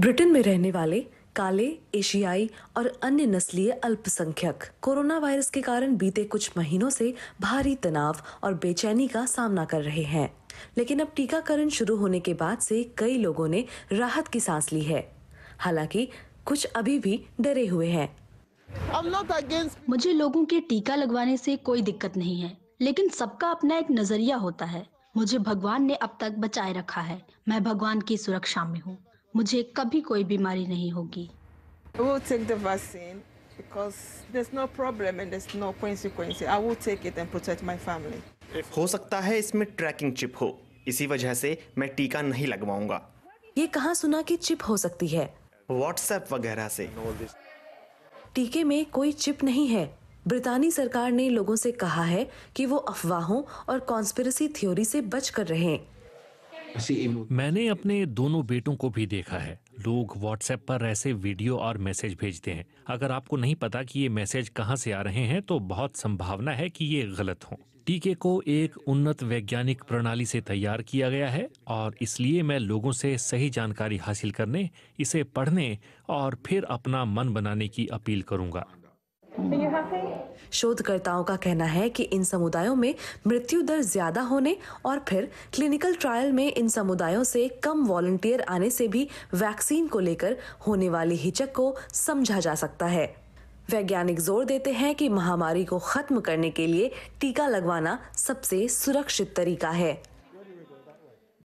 Britain में रहने वाले काले एशियाई और अन्य नस्लीय अल्पसंख्यक कोरोना वायरस के कारण बीते कुछ महीनों से भारी तनाव और बेचैनी का सामना कर रहे हैं लेकिन अब टीकाकरण शुरू होने के बाद से कई लोगों ने राहत की सांस ली है हालांकि कुछ अभी भी डरे हुए हैं मुझे लोगों के टीका लगवाने से कोई दिक्कत नहीं है लेकिन सबका अपना एक नजरिया होता है मुझे भगवान ने अब तक बचाए रखा है मैं भगवान की सुरक्षा में हूँ मुझे कभी कोई बीमारी नहीं होगी I will take the vaccine because there's no problem and there's no consequence. I will take it and protect my family. हो सकता है इसमें ट्रैकिंग चिप हो इसी वजह से मैं टीका नहीं लगवाऊंगा ये कहाँ सुना कि चिप हो सकती है व्हाट्सएप वगैरह से टीके में कोई चिप नहीं है ब्रितानी सरकार ने लोगों से कहा है कि वो अफवाहों और कॉन्स्पिरसी थ्योरी से बच कर रहें मैंने अपने दोनों बेटों को भी देखा है लोग व्हाट्सएप पर ऐसे वीडियो और मैसेज भेजते हैं अगर आपको नहीं पता कि ये मैसेज कहाँ से आ रहे हैं तो बहुत संभावना है कि ये गलत हो टीके को एक उन्नत वैज्ञानिक प्रणाली से तैयार किया गया है और इसलिए मैं लोगों से सही जानकारी हासिल करने इसे पढ़ने और फिर अपना मन बनाने की अपील करूंगा शोधकर्ताओं का कहना है कि इन समुदायों में मृत्यु दर ज्यादा होने और फिर क्लिनिकल ट्रायल में इन समुदायों से कम वॉलंटियर आने से भी वैक्सीन को लेकर होने वाली हिचक को समझा जा सकता है वैज्ञानिक जोर देते हैं कि महामारी को खत्म करने के लिए टीका लगवाना सबसे सुरक्षित तरीका है